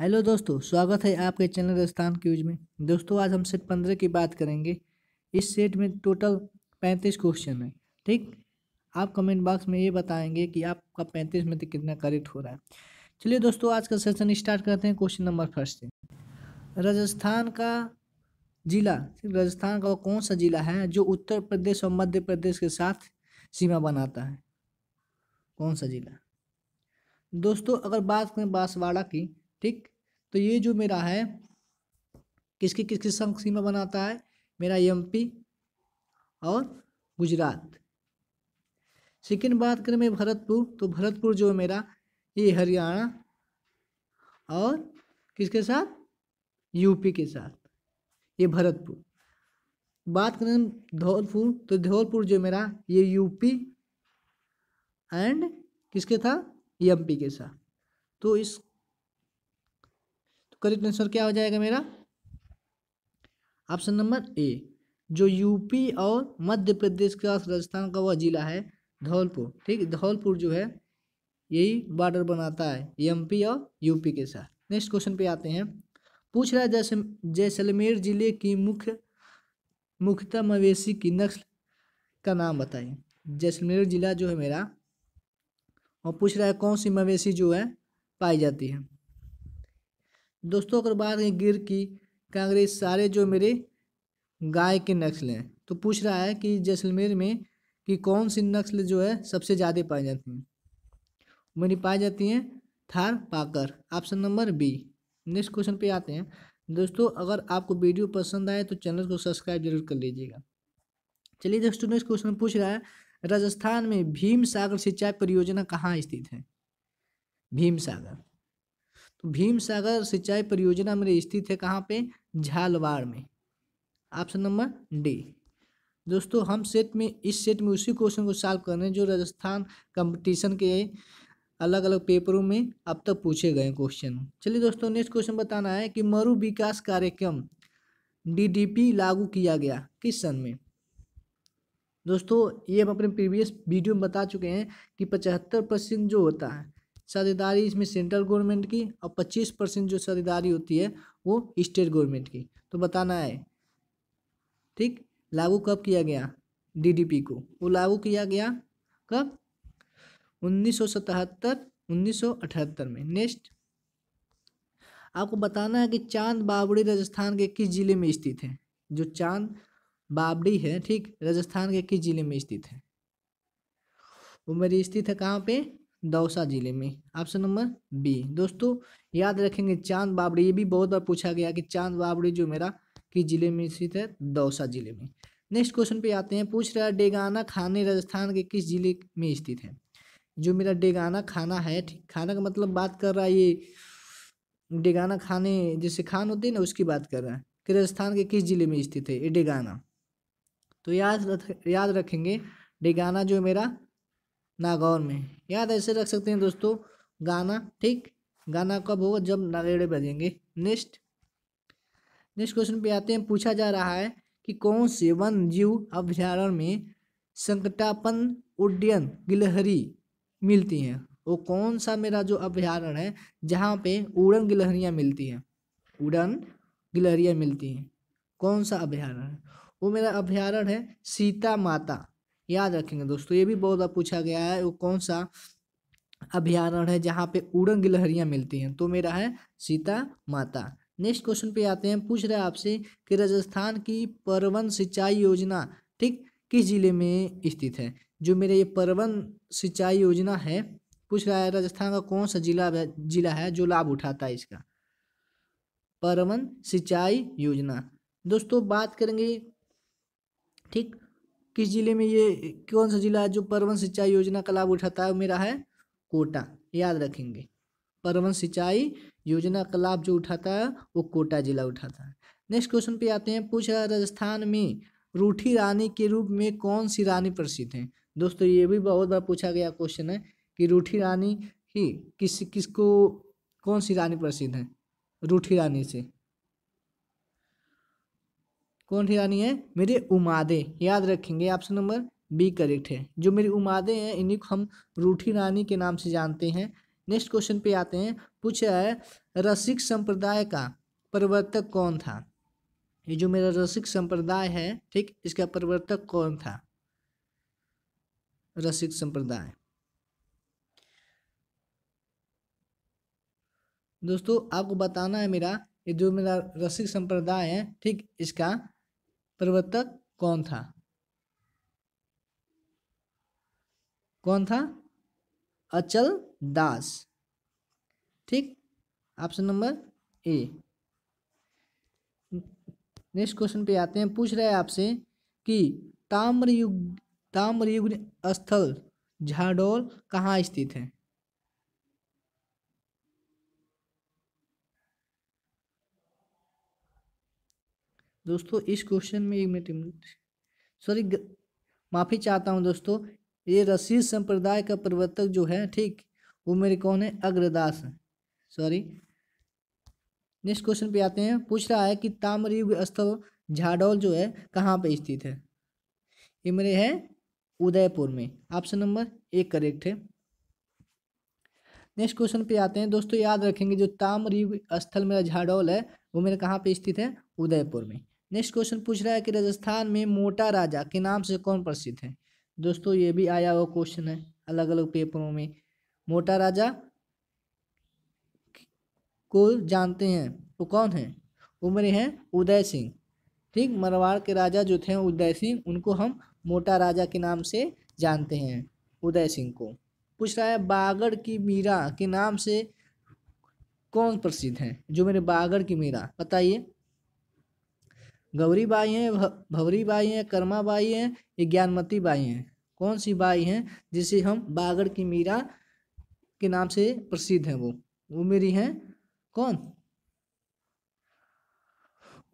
hello दोस्तों स्वागत है आपके चैनल राजस्थान क्यूज में दोस्तों आज हम सेट पंद्रह की बात करेंगे इस सेट में टोटल पैंतीस क्वेश्चन है ठीक आप कमेंट बॉक्स में ये बताएंगे कि आपका पैंतीस में तो कितना करेक्ट हो रहा है चलिए दोस्तों आज का सेशन स्टार्ट करते हैं क्वेश्चन नंबर फर्स्ट से राजस्थान का जिला राजस्थान का कौन सा जिला है जो उत्तर प्रदेश और मध्य प्रदेश के साथ सीमा बनाता है कौन सा जिला दोस्तों अगर बात करें बांसवाड़ा की ठीक तो ये जो मेरा है किसकी किसकी संघ सीमा बनाता है मेरा एमपी और गुजरात सेकेंड बात करें मैं भरतपुर तो भरतपुर जो है मेरा ये हरियाणा और किसके साथ यूपी के साथ ये भरतपुर बात करें धौलपुर तो धौलपुर जो मेरा ये यूपी एंड किसके था एमपी के साथ तो इस तो करेक्ट आंसर क्या हो जाएगा मेरा ऑप्शन नंबर ए जो यूपी और मध्य प्रदेश का राजस्थान का वह जिला है धौलपुर ठीक धौलपुर जो है यही बॉर्डर बनाता है एमपी और यूपी के साथ नेक्स्ट क्वेश्चन पे आते हैं पूछ रहा है जैसे जैसलमेर जिले की मुख्य मुख्यतः मवेशी की नस्ल का नाम बताइए जैसलमेर जिला जो है मेरा और पूछ रहा है कौन सी मवेशी जो है पाई जाती है दोस्तों अगर बात करें गिर की कांग्रेस सारे जो मेरे गाय के नस्ल हैं तो पूछ रहा है कि जैसलमेर में कि कौन सी नस्ल जो है सबसे ज़्यादा पाई जाती हैं मेरी पाई जाती हैं Tharparkar option number B next question पे आते हैं दोस्तों अगर आपको वीडियो पसंद आए तो चैनल को सब्सक्राइब जरूर कर लीजिएगा चलिए दोस्तों नेक्स्ट क्वेश्चन पूछ रहा है राजस्थान में भीम सागर सिंचाई परियोजना कहाँ स्थित है भीम सागर भीमसागर सिंचाई परियोजना में स्थित है कहाँ पे झालवाड़ में ऑप्शन नंबर डी दोस्तों हम सेट में इस सेट में उसी क्वेश्चन को सॉल्व कर रहे हैं जो राजस्थान कंपटीशन के अलग अलग पेपरों में अब तक पूछे गए क्वेश्चन चलिए दोस्तों नेक्स्ट क्वेश्चन बताना है कि मरु विकास कार्यक्रम डीडीपी लागू किया गया किस सन में दोस्तों ये हम अपने प्रीवियस वीडियो में बता चुके हैं कि पचहत्तर परसेंट जो होता है साझेदारी इसमें सेंट्रल गवर्नमेंट की और पच्चीस परसेंट जो साझेदारी होती है वो स्टेट गवर्नमेंट की तो बताना है ठीक लागू कब किया गया डीडीपी को वो लागू किया गया कब उन्नीस सौ सतहत्तर उन्नीस सौ अठहत्तर में नेक्स्ट आपको बताना है कि चांद बाबड़ी राजस्थान के किस जिले में स्थित है जो चांद बाबड़ी है ठीक राजस्थान के किस जिले में स्थित है वो मेरी स्थित है कहाँ पे दौसा जिले में ऑप्शन नंबर बी दोस्तों याद रखेंगे चांद बाबड़े ये भी बहुत बार पूछा गया कि चांद बाबड़े जो मेरा किस जिले में स्थित है दौसा जिले में नेक्स्ट क्वेश्चन पे आते हैं पूछ रहा है डेगाना खाने राजस्थान के किस जिले में स्थित है जो मेरा डेगाना खाना है ठीक खाना का मतलब बात कर रहा है ये डेगाना खाने जैसे खान होते हैं ना उसकी बात कर रहा है कि राजस्थान के किस जिले में स्थित है ये डेगाना तो याद रख याद रखेंगे डेगाना जो मेरा नागौर में याद ऐसे रख सकते हैं दोस्तों गाना ठीक गाना कब होगा जब नागेड़े बजेंगे नेक्स्ट नेक्स्ट क्वेश्चन पे आते हैं पूछा जा रहा है कि कौन से वन जीव अभ्यारण में संकटापन उड्डयन गिलहरी मिलती हैं वो कौन सा मेरा जो अभ्यारण है जहाँ पे उड़न गिलहरियाँ मिलती हैं उड़न गिलहरियाँ मिलती हैं कौन सा अभ्यारण्य है वो मेरा अभ्यारण है सीता माता याद रखेंगे दोस्तों ये भी बहुत पूछा गया है वो कौन सा अभ्यारण्य है जहाँ पे उड़न गिलहरियाँ मिलती हैं तो मेरा है सीता माता नेक्स्ट क्वेश्चन पे आते हैं पूछ रहे हैं आपसे कि राजस्थान की परवन सिंचाई योजना ठीक किस जिले में स्थित है जो मेरे ये परवन सिंचाई योजना है पूछ रहा है राजस्थान का कौन सा जिला जिला है जो लाभ उठाता है इसका परवन सिंचाई योजना दोस्तों बात करेंगे ठीक किस जिले में ये कौन सा जिला है जो परवन सिंचाई योजना का लाभ उठाता है मेरा है कोटा याद रखेंगे परवन सिंचाई योजना का लाभ जो उठाता है वो कोटा जिला उठाता है नेक्स्ट क्वेश्चन पे आते हैं पूछ रहा राजस्थान में रूठी रानी के रूप में कौन सी रानी प्रसिद्ध है दोस्तों ये भी बहुत बार पूछा गया क्वेश्चन है कि रूठी रानी ही किस किसको कौन सी रानी प्रसिद्ध है रूठी रानी से कौन रानी है मेरे उमादे याद रखेंगे ऑप्शन नंबर बी करेक्ट है जो मेरी उमादे हैं इन्हीं को हम रूठी रानी के नाम से जानते हैं नेक्स्ट क्वेश्चन पे आते हैं पूछा है रसिक संप्रदाय का प्रवर्तक कौन था ये जो मेरा रसिक संप्रदाय है ठीक इसका प्रवर्तक कौन था रसिक संप्रदाय दोस्तों आपको बताना है मेरा ये जो मेरा रसिक संप्रदाय है ठीक इसका प्रवर्तक कौन था कौन था अचल दास ठीक option number A next question पे आते हैं पूछ रहे हैं आपसे कि ताम्रयुग ताम्रयुग स्थल झाडोल कहाँ स्थित है दोस्तों इस क्वेश्चन में एक मिनट सॉरी माफ़ी चाहता हूँ दोस्तों ये रसीद संप्रदाय का प्रवर्तक जो है ठीक वो मेरे कौन है अग्रदास है सॉरी नेक्स्ट क्वेश्चन पे आते हैं पूछ रहा है कि ताम्रयुग स्थल झाडौल जो है कहाँ पे स्थित है ये मेरे है उदयपुर में ऑप्शन नंबर एक करेक्ट है नेक्स्ट क्वेश्चन पे आते हैं दोस्तों याद रखेंगे जो ताम्रयुग स्थल मेरा झाडौल है वो मेरे कहाँ पे स्थित है उदयपुर में नेक्स्ट क्वेश्चन पूछ रहा है कि राजस्थान में मोटा राजा के नाम से कौन प्रसिद्ध है दोस्तों ये भी आया हुआ क्वेश्चन है अलग अलग पेपरों में मोटा राजा को जानते हैं वो तो कौन है उम्र है उदय सिंह ठीक मरवाड़ के राजा जो थे उदय सिंह उनको हम मोटा राजा के नाम से जानते हैं उदय सिंह को पूछ रहा है बागड़ की मीरा के नाम से कौन प्रसिद्ध है जो मेरे बागड़ की मीरा बताइए गौरी बाई हैं भवरी बाई हैं कर्मा बाई हैं ज्ञानमती बाई हैं कौन सी बाई हैं जिसे हम बागड़ की मीरा के नाम से प्रसिद्ध हैं वो वो मेरी हैं कौन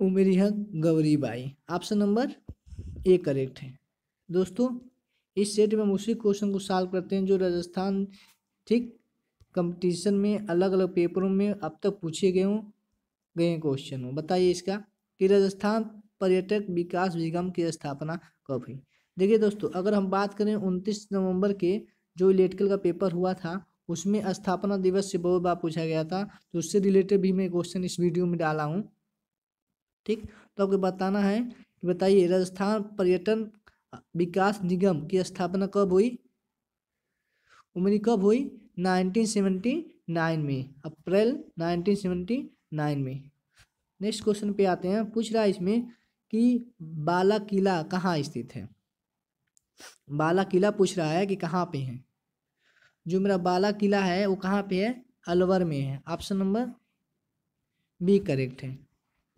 वो मेरी है Gauri Bai option number A correct है दोस्तों इस सेट में हम उसी क्वेश्चन को सॉल्व करते हैं जो राजस्थान ठीक कंपटीशन में अलग अलग पेपरों में अब तक पूछे गए हों गए क्वेश्चन हो बताइए इसका कि राजस्थान पर्यटक विकास निगम की स्थापना कब हुई देखिए दोस्तों अगर हम बात करें उनतीस नवंबर के जो इलेक्ट्रिकल का पेपर हुआ था उसमें स्थापना दिवस से बहुत बार पूछा गया था तो उससे रिलेटेड भी मैं क्वेश्चन इस वीडियो में डाला हूँ ठीक तो आपको बताना है कि बताइए राजस्थान पर्यटन विकास निगम की स्थापना कब हुई उम्र कब हुई 1979 में अप्रैल 1979 में नेक्स्ट क्वेश्चन पे आते हैं पूछ रहा है इसमें कि बाला किला कहाँ स्थित है बाला किला पूछ रहा है कि कहाँ पे है जो मेरा बाला किला है वो कहाँ पे है अलवर में है ऑप्शन नंबर बी करेक्ट है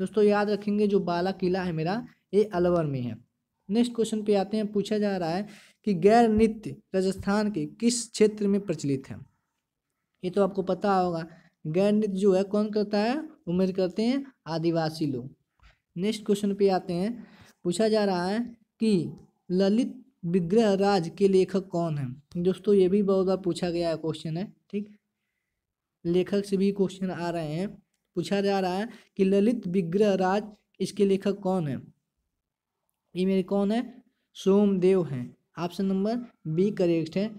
दोस्तों याद रखेंगे जो बाला किला है मेरा ये अलवर में है नेक्स्ट क्वेश्चन पे आते हैं पूछा जा रहा है कि गैर नृत्य राजस्थान के किस क्षेत्र में प्रचलित है ये तो आपको पता होगा गैर नृत्य जो है कौन करता है उम्र करते हैं आदिवासी लोग नेक्स्ट क्वेश्चन पे आते हैं पूछा जा रहा है कि ललित विग्रह राज के लेखक कौन है दोस्तों ये भी बहुत बार पूछा गया क्वेश्चन है ठीक लेखक से भी क्वेश्चन आ रहे हैं पूछा जा रहा है कि ललित विग्रह राज इसके लेखक कौन है ये मेरे कौन है सोमदेव हैं ऑप्शन नंबर बी करेक्ट है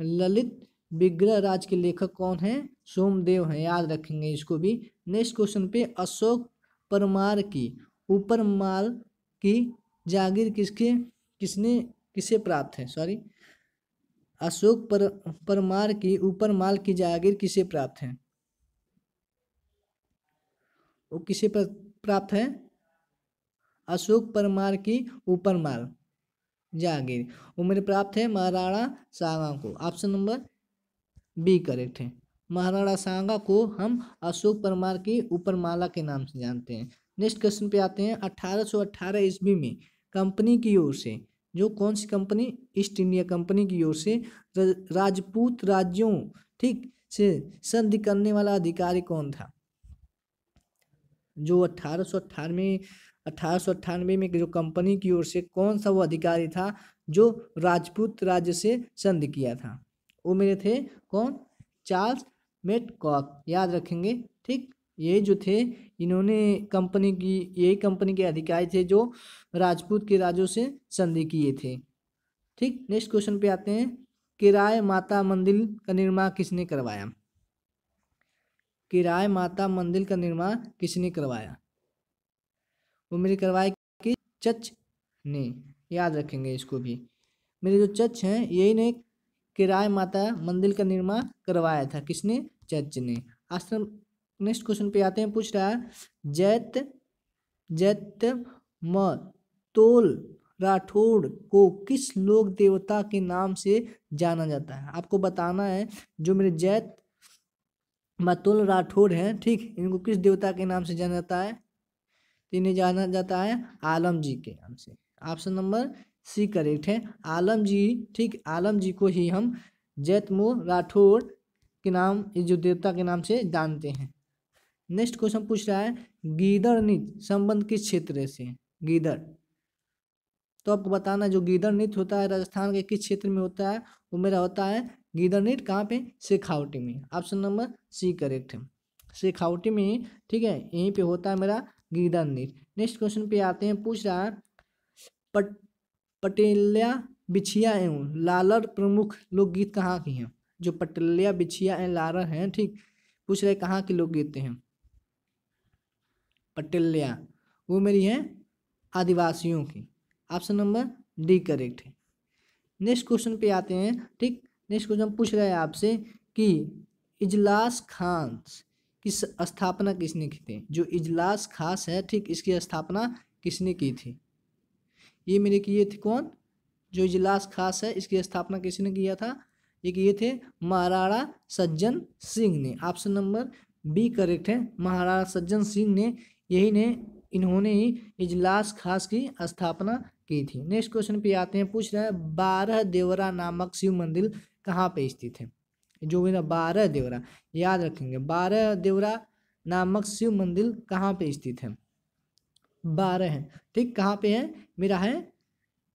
ललित विग्रह राज के लेखक कौन है सोमदेव हैं याद रखेंगे इसको भी नेक्स्ट क्वेश्चन पे अशोक परमार की ऊपर माल की जागीर किसके किसने किसे प्राप्त है सॉरी अशोक पर परमार की ऊपर माल की जागीर किसे प्राप्त है वो किसे प्राप्त है अशोक परमार की ऊपर माल जागीर उम्र प्राप्त है महाराणा सागा को ऑप्शन नंबर बी करेक्ट है महाराणा सांगा को हम अशोक परमार की ऊपरमाला के नाम से जानते हैं नेक्स्ट क्वेश्चन पे आते हैं 1818 ईस्वी में कंपनी की ओर से जो कौन सी कंपनी ईस्ट इंडिया कंपनी की ओर से राजपूत राज्यों ठीक से संधि करने वाला अधिकारी कौन था जो अठारह सौ अट्ठानवे अठारह सौ अट्ठानवे में जो कंपनी की ओर से कौन सा वो अधिकारी था जो राजपूत राज्य से संधि किया था वो मेरे थे कौन चार्ल्स मेट कॉक याद रखेंगे ठीक ये जो थे इन्होंने कंपनी की यही कंपनी के अधिकारी थे जो राजपूत के राजों से संधि किए थे ठीक नेक्स्ट क्वेश्चन पे आते हैं किराए माता मंदिर का निर्माण किसने करवाया किराए माता मंदिर का निर्माण किसने करवाया वो मेरे करवाया कि चच ने याद रखेंगे इसको भी मेरे जो चच हैं यही ने किराय माता मंदिर का निर्माण करवाया था किसने चर्च ने आश्रम नेक्स्ट क्वेश्चन पे आते हैं पूछ रहा है जैत जैत म तोल राठौड़ को किस लोक देवता के नाम से जाना जाता है आपको बताना है जो मेरे जैत मतुल राठौड़ हैं ठीक इनको किस देवता के नाम से जाना जाता है तो इन्हें जाना जाता है आलम जी के नाम से ऑप्शन नंबर सी करेक्ट है आलम जी ठीक आलम जी को ही हम जैतमो राठौर के नाम जो देवता के नाम से जानते हैं नेक्स्ट क्वेश्चन पूछ रहा है गीदर नृत्य संबंध किस क्षेत्र से गीदर तो आपको बताना जो गीदर नृत्य होता है राजस्थान के किस क्षेत्र में होता है वो मेरा होता है गीदर नृत्य कहाँ पे शेखावटी में ऑप्शन नंबर सी करेक्ट है शेखावटी में ठीक है यहीं पे होता है मेरा गीदर नृत्य नेक्स्ट क्वेश्चन पे आते हैं पूछ रहा है पट पटेलिया बिछिया एवं लालर प्रमुख लोकगीत कहाँ की हैं जो पटेलिया बिछिया एवं लालर हैं ठीक पूछ रहे कहाँ के लोकगीत हैं पटेलिया वो मेरी है आदिवासियों की ऑप्शन नंबर डी करेक्ट है नेक्स्ट क्वेश्चन पे आते हैं ठीक नेक्स्ट क्वेश्चन पूछ रहे हैं आपसे कि इजलास खान किस स्थापना किसने की थी जो इजलास खास है ठीक इसकी स्थापना किसने की थी ये मेरे किए थे कौन जो इजलास खास है इसकी स्थापना किसी ने किया था ये किए थे महाराणा सज्जन सिंह ने ऑप्शन नंबर बी करेक्ट है महाराणा सज्जन सिंह ने यही ने इन्होंने ही इजलास खास की स्थापना की थी नेक्स्ट क्वेश्चन पे आते हैं पूछ रहा है बारह देवरा नामक शिव मंदिर कहाँ पे स्थित है जो भी ना बारह देवरा याद रखेंगे बारह देवरा नामक शिव मंदिर कहाँ पे स्थित है बारह है ठीक कहाँ पे है मेरा है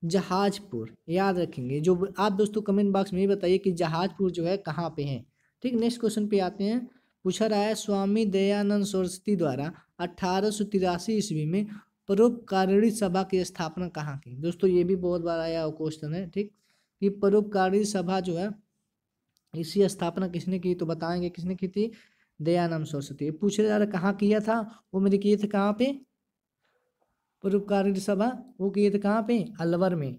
जहाजपुर याद रखेंगे जो आप दोस्तों कमेंट बॉक्स में बताइए कि जहाजपुर जो है कहाँ पे है ठीक नेक्स्ट क्वेश्चन पे आते हैं पूछा रहा है स्वामी दयानंद सरस्वती द्वारा अठारह सौ तिरासी ईस्वी में परोपकारिणी सभा की स्थापना कहाँ की दोस्तों ये भी बहुत बार आया हुआ क्वेश्चन है ठीक कि परोपकारिणी सभा जो है इसकी स्थापना किसने की तो बताएंगे किसने की थी दयानंद सरस्वती पूछा जा रहा कहाँ किया था वो मैंने किए थे कहाँ पे परोपकारी सभा वो किए थे कहाँ पे अलवर में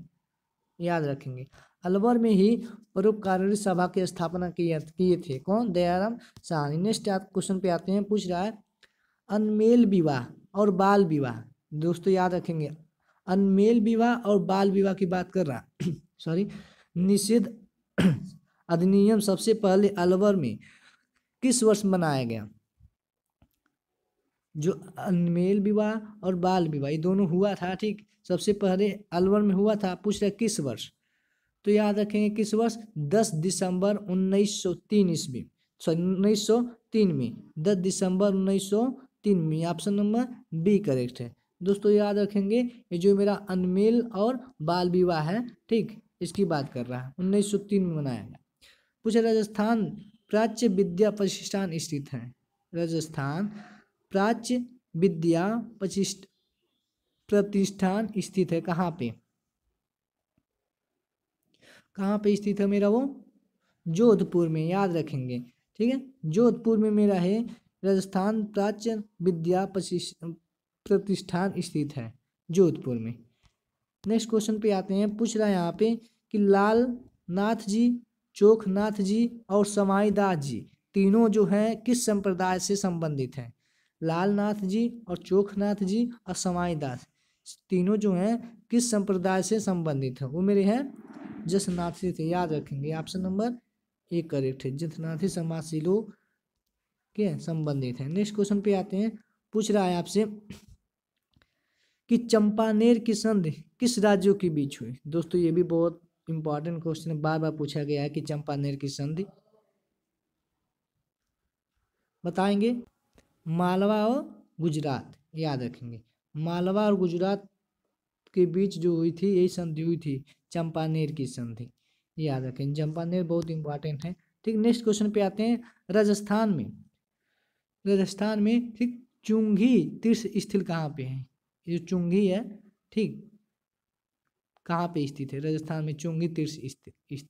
याद रखेंगे अलवर में ही परोपकारी सभा की स्थापना किए थे कौन दयाराम साहनी नेक्स्ट क्वेश्चन पे आते हैं पूछ रहा है अनमेल विवाह और बाल विवाह दोस्तों याद रखेंगे अनमेल विवाह और बाल विवाह की बात कर रहा सॉरी निषेध अधिनियम सबसे पहले अलवर में किस वर्ष मनाया गया जो अनमेल विवाह और बाल विवाह ये दोनों हुआ था ठीक सबसे पहले अलवर में हुआ था पूछ रहे किस वर्ष तो याद रखेंगे किस वर्ष दस दिसंबर तीन ईस्वी सॉरी तीन में दस दिसंबर तीन में ऑप्शन नंबर बी करेक्ट है दोस्तों याद रखेंगे ये जो मेरा अनमेल और बाल विवाह है ठीक इसकी बात कर रहा है उन्नीस सौ तीन में मनाया गया पूछे राजस्थान प्राच्य विद्या प्रतिष्ठान स्थित है राजस्थान प्राच्य विद्या प्रतिष्ठान स्थित है कहाँ पे कहाँ पे स्थित है मेरा वो जोधपुर में याद रखेंगे ठीक है जोधपुर में मेरा है राजस्थान प्राच्य विद्या प्रतिष्ठान स्थित है जोधपुर में नेक्स्ट क्वेश्चन पे आते हैं पूछ रहा है यहाँ पे कि लाल नाथ जी चोखनाथ जी और समाई दास जी तीनों जो हैं किस संप्रदाय से संबंधित हैं लालनाथ जी और चोखनाथ जी और समाई दास तीनों जो हैं किस संप्रदाय से संबंधित हैं वो मेरे हैं जसनाथी थे याद रखेंगे ऑप्शन नंबर एक करेक्ट है जसनाथी लोग के संबंधित हैं नेक्स्ट क्वेश्चन पे आते हैं पूछ रहा है आपसे कि चंपानेर की संधि किस राज्यों के बीच हुई दोस्तों ये भी बहुत इंपॉर्टेंट क्वेश्चन है बार बार पूछा गया है कि चंपानेर की संधि बताएंगे मालवा और गुजरात याद रखेंगे मालवा और गुजरात के बीच जो हुई थी यही संधि हुई थी चंपानेर की संधि याद रखें चंपानेर बहुत इंपॉर्टेंट है ठीक नेक्स्ट क्वेश्चन पे आते हैं राजस्थान में राजस्थान में ठीक चुंगी तीर्थ स्थल कहाँ पे है ये जो चुंगी है ठीक कहाँ पे स्थित है राजस्थान में चुंगी तीर्थ स्थित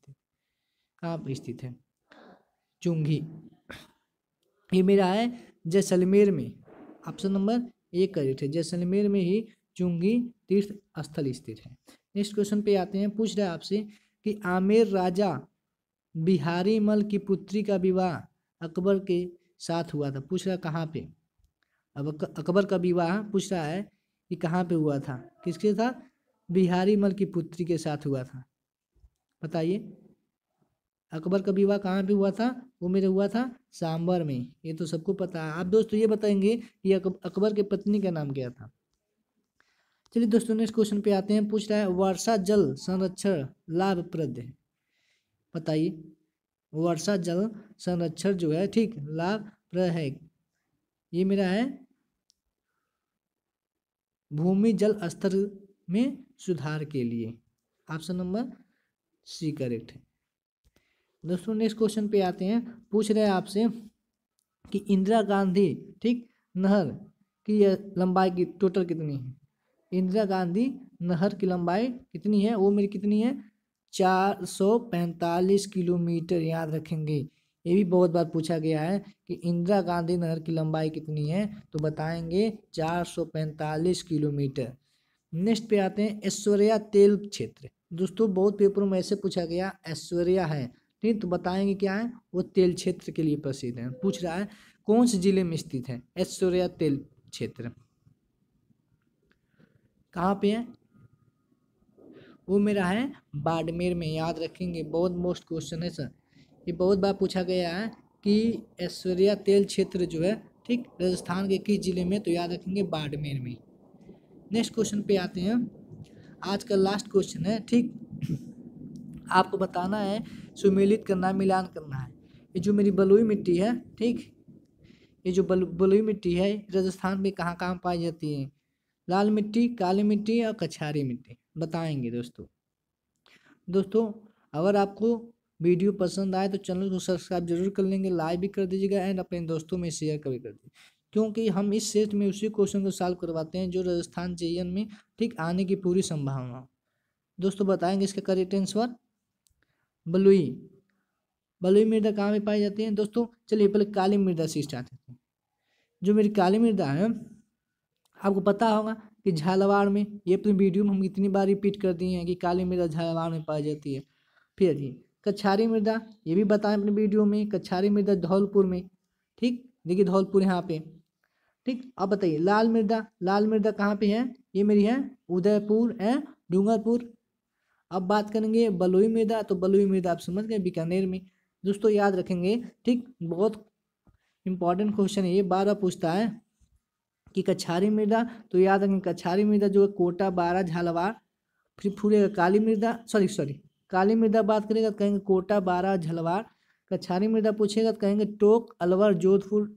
कहाँ पे स्थित है चुंगी ये मेरा है जैसलमेर में ऑप्शन नंबर एक करेक्ट है जैसलमेर में ही चुंगी तीर्थ स्थल स्थित है नेक्स्ट क्वेश्चन पे आते हैं पूछ रहे हैं आपसे कि आमेर राजा बिहारी मल की पुत्री का विवाह अकबर के साथ हुआ था पूछ रहा कहाँ पे अब अकबर का विवाह पूछ रहा है कि कहाँ पे हुआ था किसके था बिहारी मल की पुत्री के साथ हुआ था बताइए अकबर का विवाह कहाँ पे हुआ था वो मेरे हुआ था सांबर में ये तो सबको पता है आप दोस्तों ये बताएंगे कि अकबर की पत्नी का नाम क्या था चलिए दोस्तों नेक्स्ट क्वेश्चन पे आते हैं पूछ रहा है वर्षा जल संरक्षण लाभप्रद है बताइए वर्षा जल संरक्षण जो है ठीक लाभप्रद है ये मेरा है भूमि जल स्तर में सुधार के लिए ऑप्शन नंबर सी करेक्ट है दोस्तों नेक्स्ट क्वेश्चन पे आते हैं पूछ रहे हैं आपसे कि इंदिरा गांधी ठीक नहर की लंबाई की टोटल कितनी है इंदिरा गांधी नहर की लंबाई कितनी है वो मेरी कितनी है चार सौ पैंतालीस किलोमीटर याद रखेंगे ये भी बहुत बार पूछा गया है कि इंदिरा गांधी नहर की लंबाई कितनी है तो बताएंगे चार सौ पैंतालीस किलोमीटर नेक्स्ट पे आते हैं ऐश्वर्या तेल क्षेत्र दोस्तों बहुत पेपरों में ऐसे पूछा गया ऐश्वर्या है ठीक तो बताएंगे क्या है वो तेल क्षेत्र के लिए प्रसिद्ध है पूछ रहा है कौन से जिले में स्थित है ऐश्वर्या तेल क्षेत्र कहाँ पे है वो मेरा है बाड़मेर में याद रखेंगे बहुत मोस्ट क्वेश्चन है सर ये बहुत बार पूछा गया है कि ऐश्वर्या तेल क्षेत्र जो है ठीक राजस्थान के किस जिले में तो याद रखेंगे बाड़मेर में नेक्स्ट क्वेश्चन पे आते हैं आज का लास्ट क्वेश्चन है ठीक आपको बताना है सुमेलित करना है मिलान करना है ये जो मेरी बलुई मिट्टी है ठीक ये जो बल बलुई मिट्टी है राजस्थान में कहाँ कहाँ पाई जाती है लाल मिट्टी काली मिट्टी और कछारी मिट्टी बताएंगे दोस्तों दोस्तों अगर आपको वीडियो पसंद आए तो चैनल को सब्सक्राइब जरूर कर लेंगे लाइक भी कर दीजिएगा एंड अपने दोस्तों में शेयर कभी कर दीजिए क्योंकि हम इस सेट में उसी क्वेश्चन को सॉल्व करवाते हैं जो राजस्थान जे में ठीक आने की पूरी संभावना दोस्तों बताएंगे इसका करेक्ट आंसर बलुई बलुई मृदा कहाँ पर पाई जाती है दोस्तों चलिए पहले काली मृदा से स्टार्ट करते हैं जो मेरी काली मृदा है आपको पता होगा कि झालावाड़ में ये अपनी वीडियो में हम इतनी बार रिपीट कर दिए हैं कि काली मृदा झालावाड़ में पाई जाती है फिर जी कछारी मृदा ये भी बताएं अपने वीडियो में कछारी मृदा धौलपुर में ठीक देखिए धौलपुर यहाँ पे ठीक अब बताइए लाल मृदा लाल मृदा कहाँ पे है ये मेरी है उदयपुर एंड डूंगरपुर अब बात करेंगे बलुई मृदा तो बलुई मृदा आप समझ गए बीकानेर में दोस्तों याद रखेंगे ठीक बहुत इंपॉर्टेंट क्वेश्चन है ये बारह पूछता है कि कछारी मृदा तो याद रखें कछारी मृदा जो है कोटा बारह झालावाड़ फिर पूरे काली मृदा सॉरी सॉरी काली मृदा बात करेगा तो कहेंगे कोटा बारह झलवाड़ कछारी मृदा पूछेगा तो कहेंगे टोक अलवर जोधपुर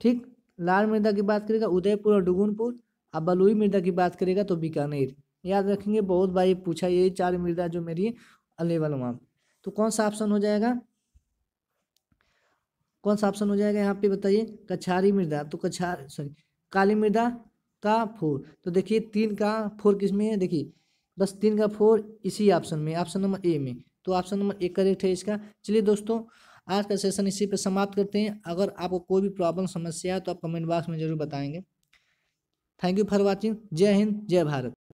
ठीक लाल मृदा की बात करेगा उदयपुर और डुगुनपुर और बलुई मृदा की बात करेगा तो बीकानेर याद रखेंगे बहुत बार ये पूछा ये चार मृदा जो मेरी अलेवल वहाँ तो कौन सा ऑप्शन हो जाएगा कौन सा ऑप्शन हो जाएगा यहाँ पे बताइए कछारी मृदा तो कछार सॉरी काली मृदा का फोर तो देखिए तीन का फोर किस में है देखिए बस तीन का फोर इसी ऑप्शन में ऑप्शन नंबर ए में तो ऑप्शन नंबर ए करेक्ट है इसका चलिए दोस्तों आज का सेशन इसी पे समाप्त करते हैं अगर आपको कोई भी प्रॉब्लम समस्या है तो आप कमेंट बॉक्स में जरूर बताएंगे थैंक यू फॉर वॉचिंग जय हिंद जय भारत